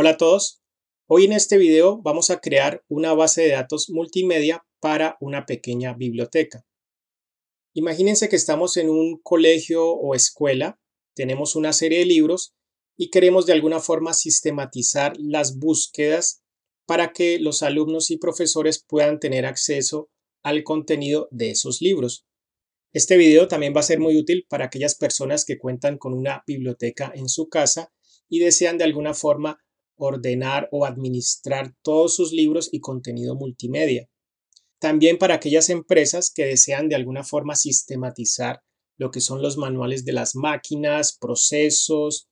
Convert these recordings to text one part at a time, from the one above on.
Hola a todos. Hoy en este video vamos a crear una base de datos multimedia para una pequeña biblioteca. Imagínense que estamos en un colegio o escuela, tenemos una serie de libros y queremos de alguna forma sistematizar las búsquedas para que los alumnos y profesores puedan tener acceso al contenido de esos libros. Este video también va a ser muy útil para aquellas personas que cuentan con una biblioteca en su casa y desean de alguna forma ordenar o administrar todos sus libros y contenido multimedia. También para aquellas empresas que desean de alguna forma sistematizar lo que son los manuales de las máquinas, procesos,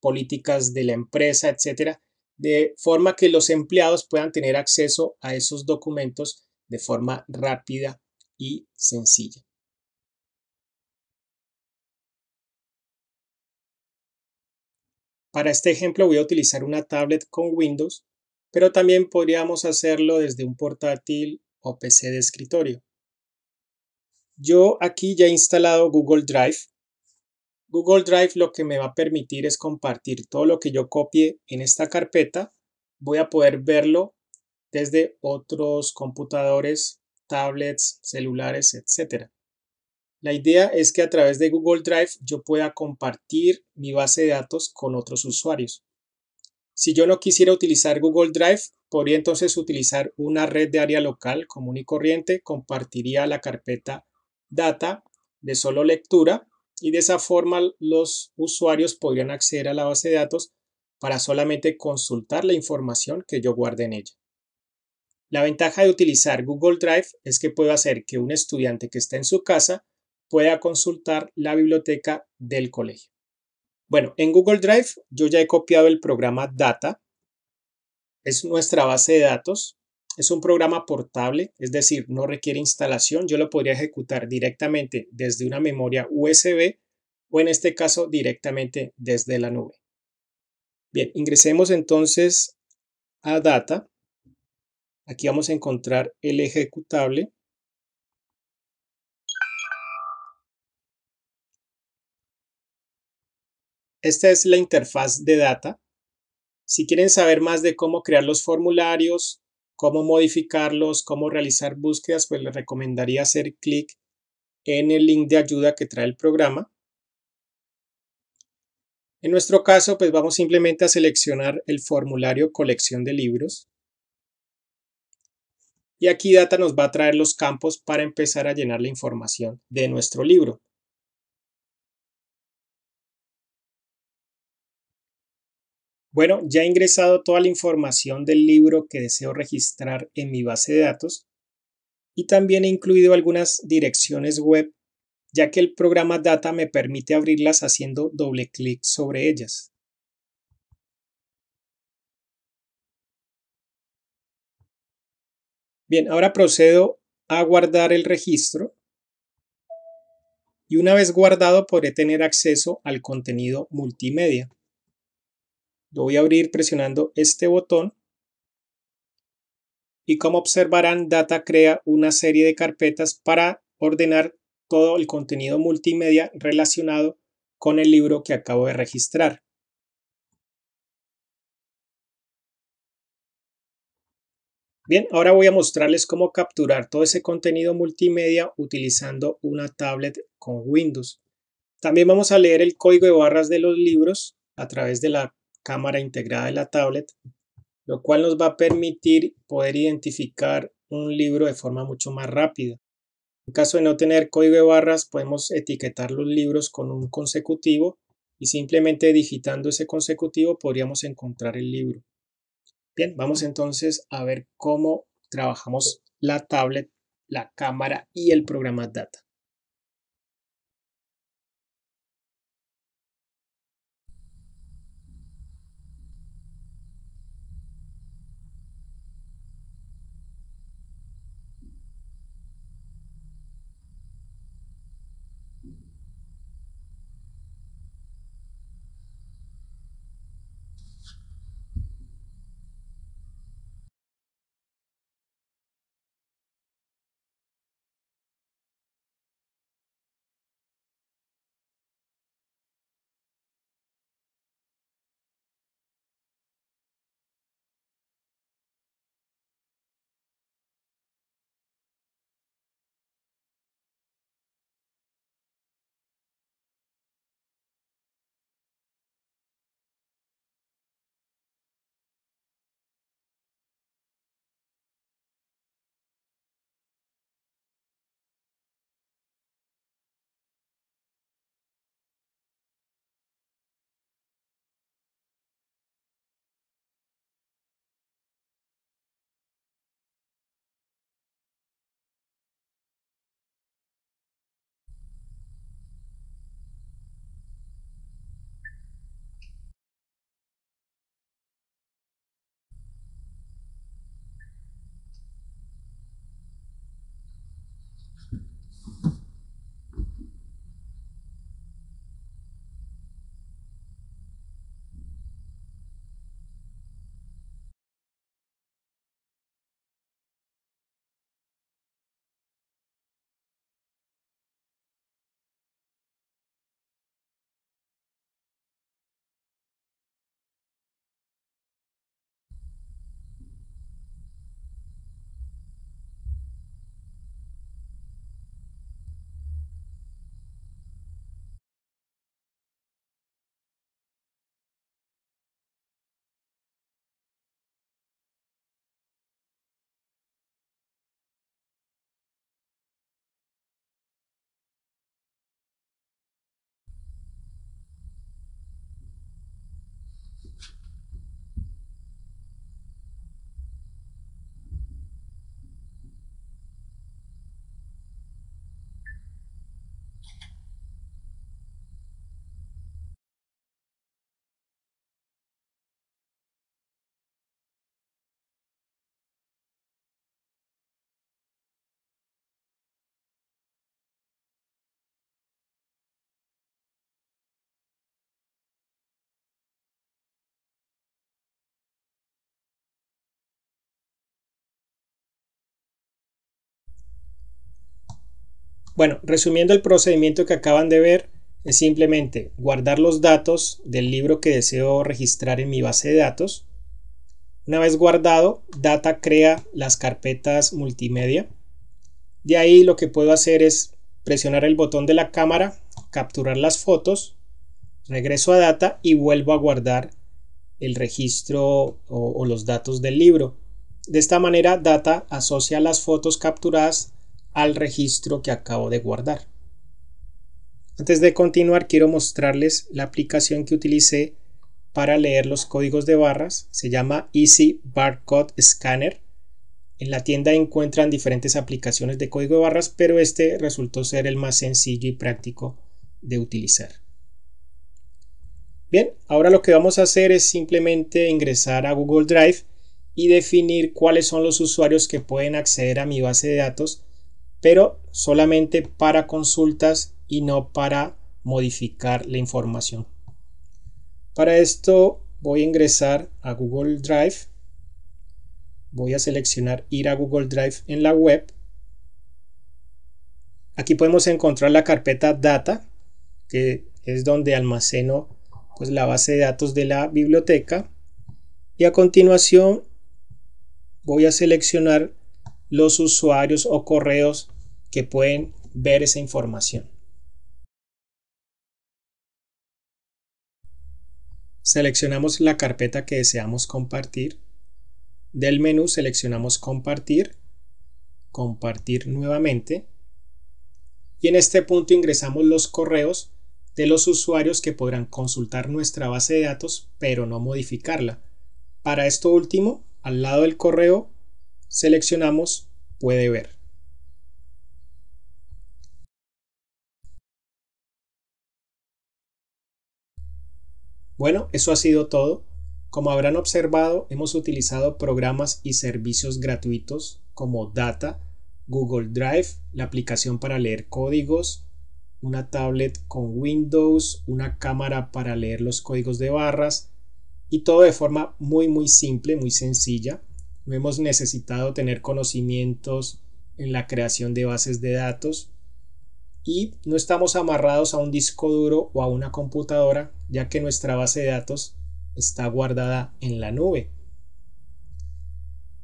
políticas de la empresa, etcétera, de forma que los empleados puedan tener acceso a esos documentos de forma rápida y sencilla. Para este ejemplo voy a utilizar una tablet con Windows, pero también podríamos hacerlo desde un portátil o PC de escritorio. Yo aquí ya he instalado Google Drive. Google Drive lo que me va a permitir es compartir todo lo que yo copie en esta carpeta. Voy a poder verlo desde otros computadores, tablets, celulares, etcétera. La idea es que a través de Google Drive yo pueda compartir mi base de datos con otros usuarios. Si yo no quisiera utilizar Google Drive, podría entonces utilizar una red de área local común y corriente, compartiría la carpeta data de solo lectura y de esa forma los usuarios podrían acceder a la base de datos para solamente consultar la información que yo guarde en ella. La ventaja de utilizar Google Drive es que puedo hacer que un estudiante que está en su casa pueda consultar la biblioteca del colegio. Bueno, en Google Drive yo ya he copiado el programa Data. Es nuestra base de datos. Es un programa portable, es decir, no requiere instalación. Yo lo podría ejecutar directamente desde una memoria USB o en este caso directamente desde la nube. Bien, ingresemos entonces a Data. Aquí vamos a encontrar el ejecutable Esta es la interfaz de data. Si quieren saber más de cómo crear los formularios, cómo modificarlos, cómo realizar búsquedas, pues les recomendaría hacer clic en el link de ayuda que trae el programa. En nuestro caso, pues vamos simplemente a seleccionar el formulario colección de libros. Y aquí Data nos va a traer los campos para empezar a llenar la información de nuestro libro. Bueno, ya he ingresado toda la información del libro que deseo registrar en mi base de datos y también he incluido algunas direcciones web, ya que el programa Data me permite abrirlas haciendo doble clic sobre ellas. Bien, ahora procedo a guardar el registro y una vez guardado podré tener acceso al contenido multimedia. Lo voy a abrir presionando este botón. Y como observarán, Data crea una serie de carpetas para ordenar todo el contenido multimedia relacionado con el libro que acabo de registrar. Bien, ahora voy a mostrarles cómo capturar todo ese contenido multimedia utilizando una tablet con Windows. También vamos a leer el código de barras de los libros a través de la cámara integrada de la tablet, lo cual nos va a permitir poder identificar un libro de forma mucho más rápida. En caso de no tener código de barras, podemos etiquetar los libros con un consecutivo y simplemente digitando ese consecutivo podríamos encontrar el libro. Bien, vamos entonces a ver cómo trabajamos la tablet, la cámara y el programa Data. Bueno, resumiendo el procedimiento que acaban de ver, es simplemente guardar los datos del libro que deseo registrar en mi base de datos. Una vez guardado, Data crea las carpetas multimedia. De ahí lo que puedo hacer es presionar el botón de la cámara, capturar las fotos, regreso a Data y vuelvo a guardar el registro o, los datos del libro. De esta manera, Data asocia las fotos capturadas al registro que acabo de guardar. Antes de continuar quiero mostrarles la aplicación que utilicé para leer los códigos de barras. Se llama Easy Barcode Scanner. En la tienda encuentran diferentes aplicaciones de código de barras, pero este resultó ser el más sencillo y práctico de utilizar. Bien, ahora lo que vamos a hacer es simplemente ingresar a Google Drive y definir cuáles son los usuarios que pueden acceder a mi base de datos pero solamente para consultas y no para modificar la información. Para esto voy a ingresar a Google Drive, voy a seleccionar ir a Google Drive en la web. Aquí podemos encontrar la carpeta Data, que es donde almaceno pues, la base de datos de la biblioteca. Y a continuación voy a seleccionar los usuarios o correos que pueden ver esa información. Seleccionamos la carpeta que deseamos compartir. Del menú seleccionamos compartir, compartir nuevamente y en este punto ingresamos los correos de los usuarios que podrán consultar nuestra base de datos pero no modificarla. Para esto último, al lado del correo seleccionamos Puede ver. Bueno, eso ha sido todo. Como habrán observado, hemos utilizado programas y servicios gratuitos como Data, Google Drive, la aplicación para leer códigos, una tablet con Windows, una cámara para leer los códigos de barras y todo de forma muy muy simple, muy sencilla. No hemos necesitado tener conocimientos en la creación de bases de datos y no estamos amarrados a un disco duro o a una computadora ya que nuestra base de datos está guardada en la nube.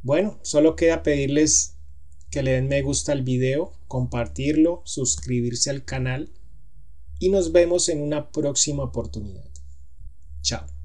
Bueno, solo queda pedirles que le den me gusta al video, compartirlo, suscribirse al canal y nos vemos en una próxima oportunidad. Chao.